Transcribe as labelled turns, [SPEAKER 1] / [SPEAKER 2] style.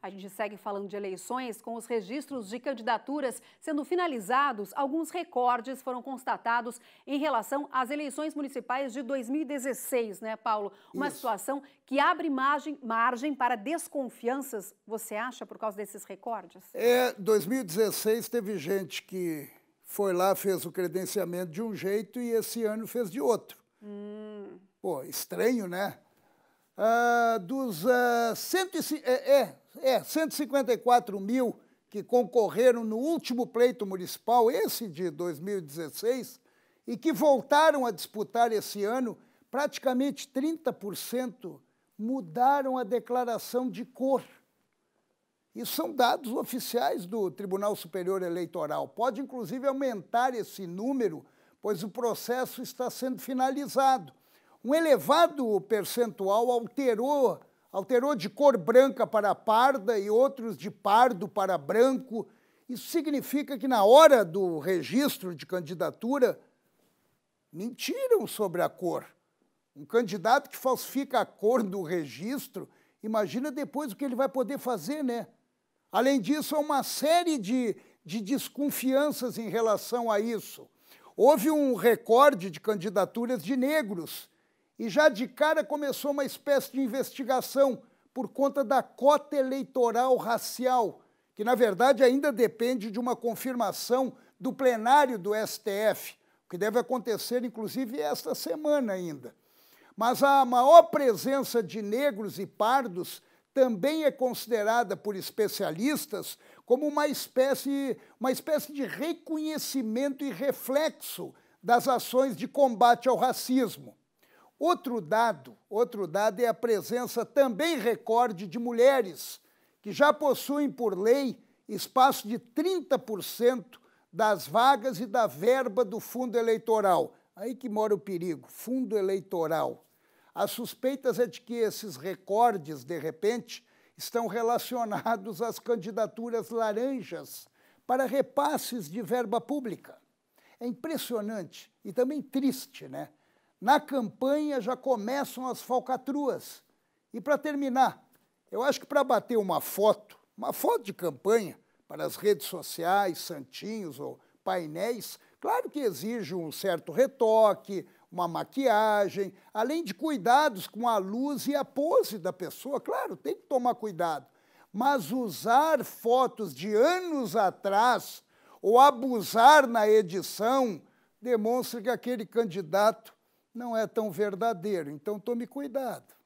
[SPEAKER 1] A gente segue falando de eleições com os registros de candidaturas sendo finalizados. Alguns recordes foram constatados em relação às eleições municipais de 2016, né, Paulo? Uma Isso. situação que abre margem, margem para desconfianças, você acha, por causa desses recordes?
[SPEAKER 2] É, 2016 teve gente que foi lá, fez o credenciamento de um jeito e esse ano fez de outro. Hum. Pô, estranho, né? Ah, dos ah, cento e, é, é, 154 é, mil que concorreram no último pleito municipal, esse de 2016, e que voltaram a disputar esse ano, praticamente 30% mudaram a declaração de cor. Isso são dados oficiais do Tribunal Superior Eleitoral. Pode, inclusive, aumentar esse número, pois o processo está sendo finalizado. Um elevado percentual alterou, alterou de cor branca para parda e outros de pardo para branco. Isso significa que na hora do registro de candidatura mentiram sobre a cor. Um candidato que falsifica a cor do registro, imagina depois o que ele vai poder fazer, né? Além disso, há uma série de, de desconfianças em relação a isso. Houve um recorde de candidaturas de negros e já de cara começou uma espécie de investigação por conta da cota eleitoral racial, que na verdade ainda depende de uma confirmação do plenário do STF, o que deve acontecer inclusive esta semana ainda. Mas a maior presença de negros e pardos também é considerada por especialistas como uma espécie, uma espécie de reconhecimento e reflexo das ações de combate ao racismo. Outro dado, outro dado é a presença também recorde de mulheres que já possuem por lei espaço de 30% das vagas e da verba do fundo eleitoral. Aí que mora o perigo, fundo eleitoral. As suspeitas é de que esses recordes, de repente, estão relacionados às candidaturas laranjas para repasses de verba pública. É impressionante e também triste, né? Na campanha já começam as falcatruas. E para terminar, eu acho que para bater uma foto, uma foto de campanha para as redes sociais, santinhos ou painéis, claro que exige um certo retoque, uma maquiagem, além de cuidados com a luz e a pose da pessoa. Claro, tem que tomar cuidado. Mas usar fotos de anos atrás ou abusar na edição demonstra que aquele candidato não é tão verdadeiro. Então, tome cuidado.